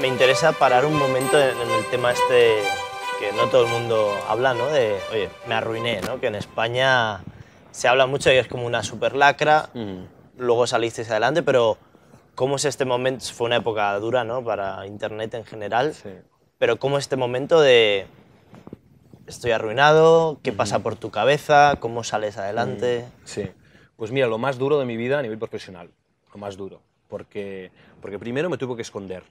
me interesa parar un momento en, el tema este que no todo el mundo habla, ¿no? De, oye, me arruiné, ¿no? Que en España se habla mucho y es como una super lacra. Mm. Luego salisteis adelante, pero ¿cómo es este momento? Fue una época dura, ¿no? Para Internet en general. Pero ¿cómo es este momento de estoy arruinado? ¿Qué pasa por tu cabeza? ¿Cómo sales adelante? Mm, sí. Pues mira, lo más duro de mi vida a nivel profesional. Lo más duro. Porque, porque primero me tuve que esconder.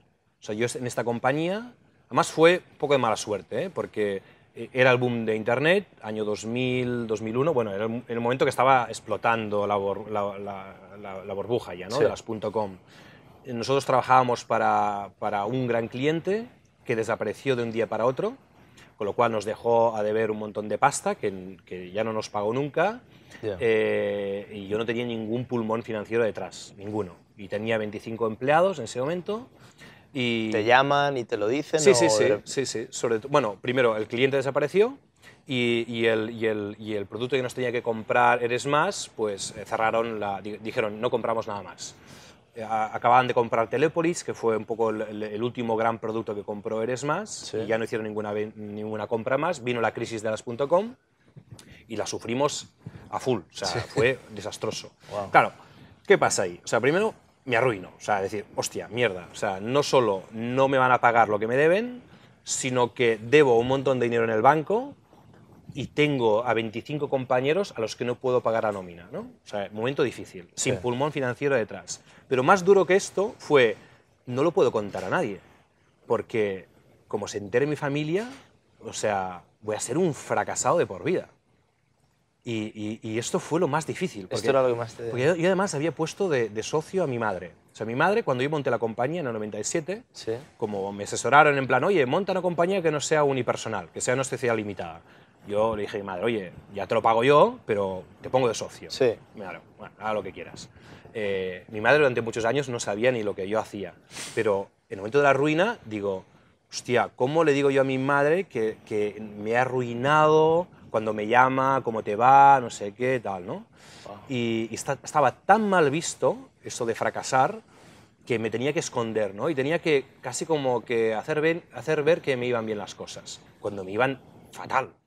O sea, yo en esta compañía, además fue un poco de mala suerte, ¿eh? porque eh, era el boom de Internet, año 2000, 2001, bueno, era el momento que estaba explotando la, burbuja ya, ¿no? De las .com. Nosotros trabajábamos para, para un gran cliente que desapareció de un día para otro, con lo cual nos dejó a deber un montón de pasta que, que ya no nos pagó nunca. Eh, y yo no tenía ningún pulmón financiero detrás, ninguno. Y tenía 25 empleados en ese momento. Y... ¿Te llaman y te lo dicen? Sí, sí, sí, Sobre bueno, primero, el cliente desapareció y, el, producto que nos tenía que comprar Eres Más, pues eh, cerraron, la, dijeron, no compramos nada más. Eh, acababan de comprar Telepolis, que fue un poco el, último gran producto que compró Eres Más, y ya no hicieron ninguna, ninguna compra más. Vino la crisis de las.com y la sufrimos a full, o sea, fue desastroso. Claro, ¿qué pasa ahí? O sea, primero, me arruino. O sea, decir, hostia, mierda. O sea, no solo no me van a pagar lo que me deben, sino que debo un montón de dinero en el banco y tengo a 25 compañeros a los que no puedo pagar la nómina. ¿no? O sea, momento difícil, sin pulmón financiero detrás. Pero más duro que esto fue, no lo puedo contar a nadie, porque como se entere mi familia, o sea, voy a ser un fracasado de por vida. Y, esto fue lo más difícil. Porque, esto era lo que más te... Porque yo, además había puesto de, socio a mi madre. O sea, mi madre, cuando yo monté la compañía en el 97, como me asesoraron en plan, oye, monta una compañía que no sea unipersonal, que sea una sociedad limitada. Yo le dije a mi madre, oye, ya te lo pago yo, pero te pongo de socio. Sí. bueno, haga lo que quieras. Eh, mi madre durante muchos años no sabía ni lo que yo hacía, pero en el momento de la ruina digo, hostia, ¿cómo le digo yo a mi madre que, que me ha arruinado cuando me llama, cómo te va, no sé qué, tal, ¿no? Y, estaba tan mal visto eso de fracasar que me tenía que esconder, ¿no? Y tenía que casi como que hacer, ver, hacer ver que me iban bien las cosas, cuando me iban fatal.